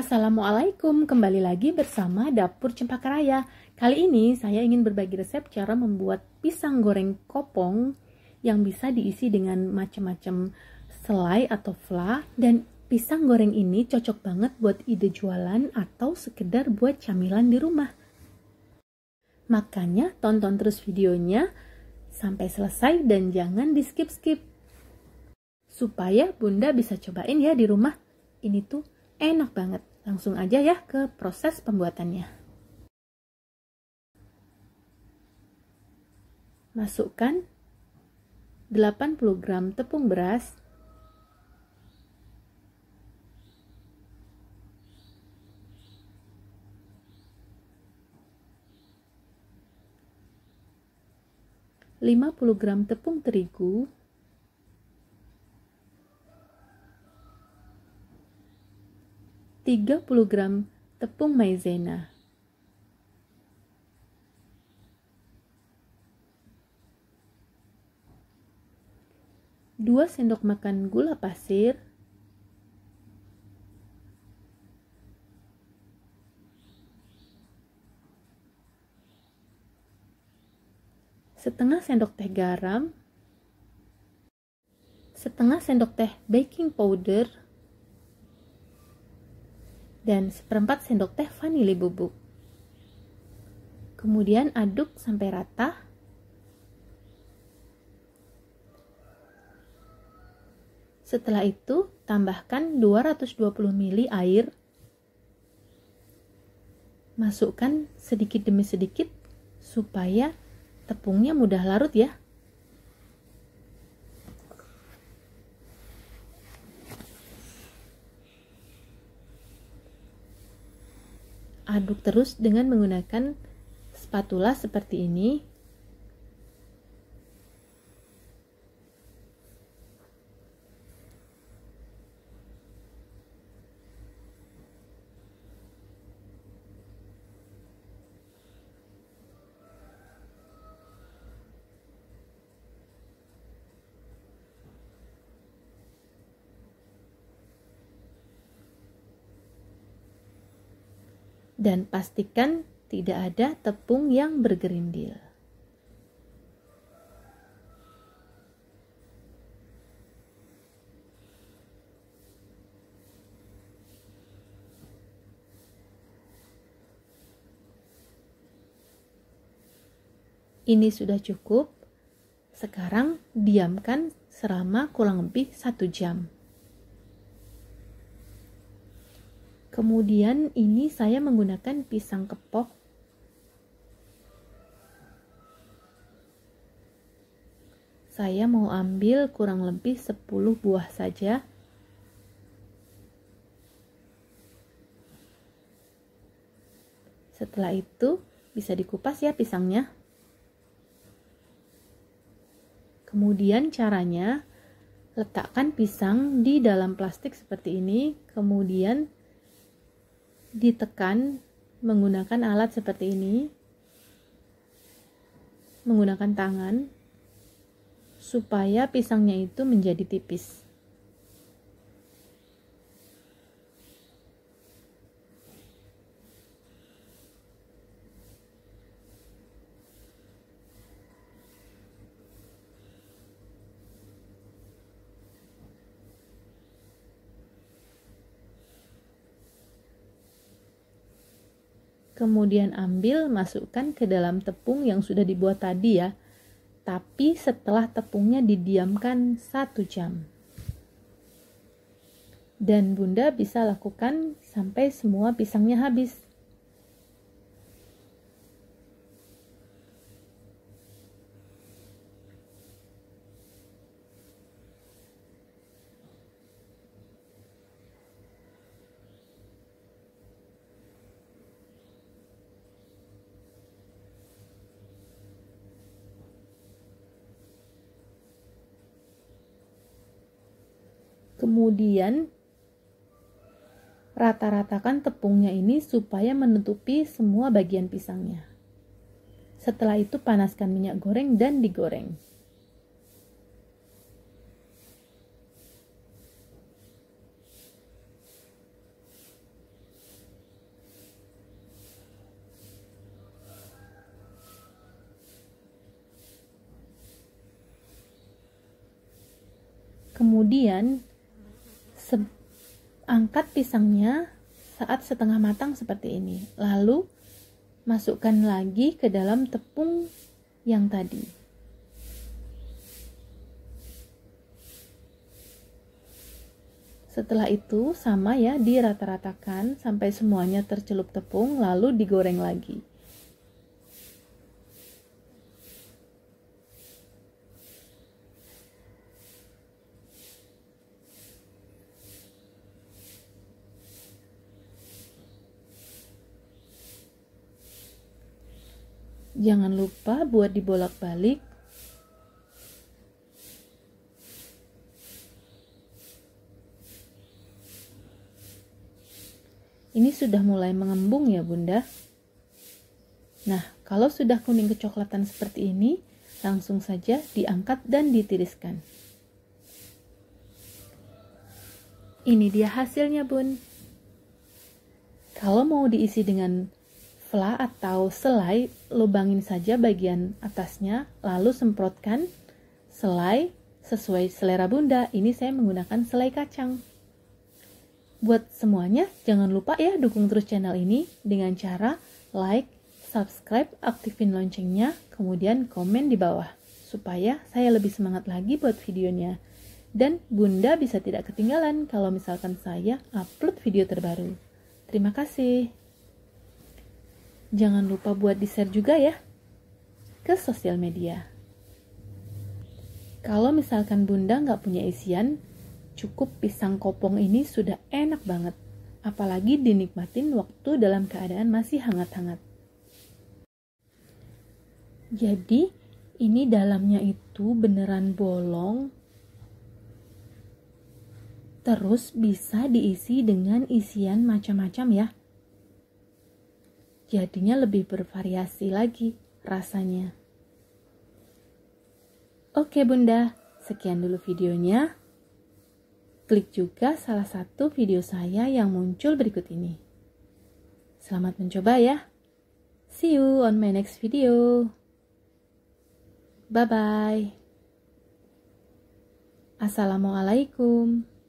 Assalamualaikum, kembali lagi bersama Dapur Cempaka Raya. Kali ini saya ingin berbagi resep cara membuat pisang goreng kopong yang bisa diisi dengan macam-macam selai atau fla dan pisang goreng ini cocok banget buat ide jualan atau sekedar buat camilan di rumah. Makanya tonton terus videonya sampai selesai dan jangan di skip-skip. Supaya Bunda bisa cobain ya di rumah. Ini tuh enak banget. Langsung aja ya ke proses pembuatannya. Masukkan 80 gram tepung beras lima puluh gram tepung terigu 30 gram tepung maizena. Dua sendok makan gula pasir, setengah sendok teh garam, setengah sendok teh baking powder, dan seperempat sendok teh vanili bubuk. Kemudian aduk sampai rata. Setelah itu, tambahkan 220 ml air. Masukkan sedikit demi sedikit supaya tepungnya mudah larut ya. aduk terus dengan menggunakan spatula seperti ini dan pastikan tidak ada tepung yang bergerindil. Ini sudah cukup. Sekarang diamkan selama kurang lebih satu jam. Kemudian ini saya menggunakan pisang kepok. Saya mau ambil kurang lebih 10 buah saja. Setelah itu bisa dikupas ya pisangnya. Kemudian caranya letakkan pisang di dalam plastik seperti ini, kemudian ditekan menggunakan alat seperti ini, menggunakan tangan, supaya pisangnya itu menjadi tipis. kemudian ambil masukkan ke dalam tepung yang sudah dibuat tadi ya tapi setelah tepungnya didiamkan satu jam dan bunda bisa lakukan sampai semua pisangnya habis Kemudian rata-ratakan tepungnya ini supaya menutupi semua bagian pisangnya. Setelah itu panaskan minyak goreng dan digoreng. Kemudian Angkat pisangnya saat setengah matang seperti ini. Lalu masukkan lagi ke dalam tepung yang tadi. Setelah itu sama ya dirata-ratakan sampai semuanya tercelup tepung lalu digoreng lagi. Jangan lupa buat dibolak-balik. Ini sudah mulai mengembung ya bunda. Nah, kalau sudah kuning kecoklatan seperti ini, langsung saja diangkat dan ditiriskan. Ini dia hasilnya bun. Kalau mau diisi dengan fla atau selai, lubangin saja bagian atasnya, lalu semprotkan selai sesuai selera bunda. Ini saya menggunakan selai kacang. Buat semuanya, jangan lupa ya dukung terus channel ini dengan cara like, subscribe, aktifin loncengnya, kemudian komen di bawah supaya saya lebih semangat lagi buat videonya. Dan Bunda bisa tidak ketinggalan kalau misalkan saya upload video terbaru. Terima kasih. Jangan lupa buat di-share juga ya ke sosial media. Kalau misalkan bunda nggak punya isian, cukup pisang kopong ini sudah enak banget. Apalagi dinikmatin waktu dalam keadaan masih hangat-hangat. Jadi, ini dalamnya itu beneran bolong, terus bisa diisi dengan isian macam-macam ya jadinya lebih bervariasi lagi rasanya. Oke bunda, sekian dulu videonya. Klik juga salah satu video saya yang muncul berikut ini. Selamat mencoba ya. See you on my next video. Bye-bye. Assalamualaikum.